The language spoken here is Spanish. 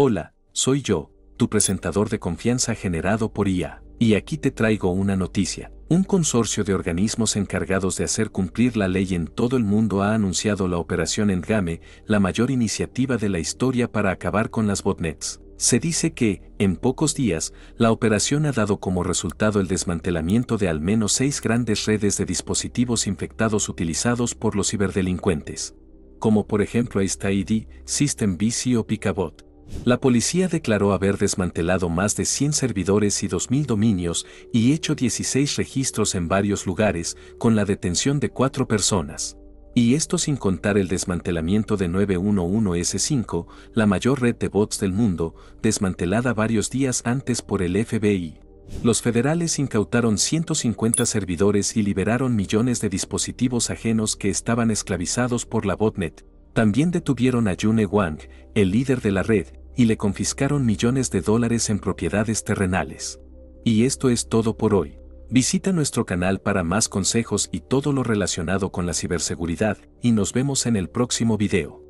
Hola, soy yo, tu presentador de confianza generado por IA, y aquí te traigo una noticia. Un consorcio de organismos encargados de hacer cumplir la ley en todo el mundo ha anunciado la operación Endgame, la mayor iniciativa de la historia para acabar con las botnets. Se dice que, en pocos días, la operación ha dado como resultado el desmantelamiento de al menos seis grandes redes de dispositivos infectados utilizados por los ciberdelincuentes, como por ejemplo System SystemVC o Picabot. La policía declaró haber desmantelado más de 100 servidores y 2.000 dominios y hecho 16 registros en varios lugares con la detención de cuatro personas. Y esto sin contar el desmantelamiento de 911S5, la mayor red de bots del mundo, desmantelada varios días antes por el FBI. Los federales incautaron 150 servidores y liberaron millones de dispositivos ajenos que estaban esclavizados por la botnet. También detuvieron a Yune Wang, el líder de la red, y le confiscaron millones de dólares en propiedades terrenales. Y esto es todo por hoy. Visita nuestro canal para más consejos y todo lo relacionado con la ciberseguridad, y nos vemos en el próximo video.